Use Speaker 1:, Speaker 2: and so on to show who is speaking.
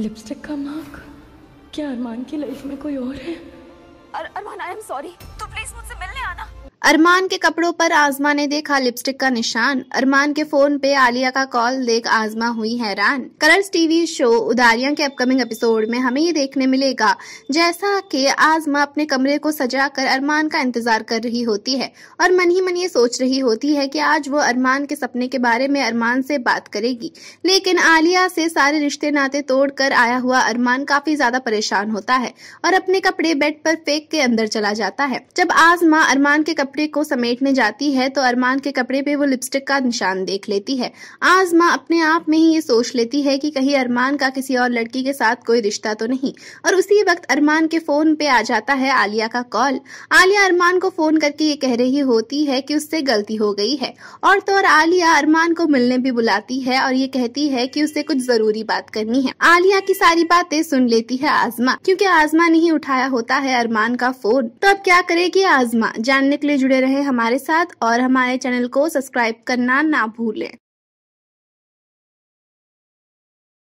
Speaker 1: lipstick का mark क्या अरमान की लाइफ में कोई और है अर, अरमान आई एम सॉरी तू प्लीज मुझसे मिलने आना अरमान के कपड़ों पर आजमा ने देखा लिपस्टिक का निशान अरमान के फोन पे आलिया का कॉल देख आजमा हुई हैरान कलर्स टीवी शो उदारिया के अपकमिंग एपिसोड में हमें ये देखने मिलेगा जैसा कि आजमा अपने कमरे को सजा कर अरमान का इंतजार कर रही होती है और मन ही मन ये सोच रही होती है कि आज वो अरमान के सपने के बारे में अरमान से बात करेगी लेकिन आलिया से सारे रिश्ते नाते तोड़ कर आया हुआ अरमान काफी ज्यादा परेशान होता है और अपने कपड़े बेड पर फेंक के अंदर चला जाता है जब आजमा अरमान के कपड़े को समेटने जाती है तो अरमान के कपड़े पे वो लिपस्टिक का निशान देख लेती है आजमा अपने आप में ही ये सोच लेती है कि कहीं अरमान का किसी और लड़की के साथ कोई रिश्ता तो नहीं और उसी वक्त अरमान के फोन पे आ जाता है आलिया का कॉल आलिया अरमान को फोन करके ये कह रही होती है की उससे गलती हो गई है और तो और आलिया अरमान को मिलने भी बुलाती है और ये कहती है की उससे कुछ जरूरी बात करनी है आलिया की सारी बातें सुन लेती है आजमा क्यूँकी आजमा नहीं उठाया होता है अरमान का फोन तो अब क्या करेगी आजमा जानने के लिए जुड़े रहे हमारे साथ और हमारे चैनल को सब्सक्राइब करना ना भूलें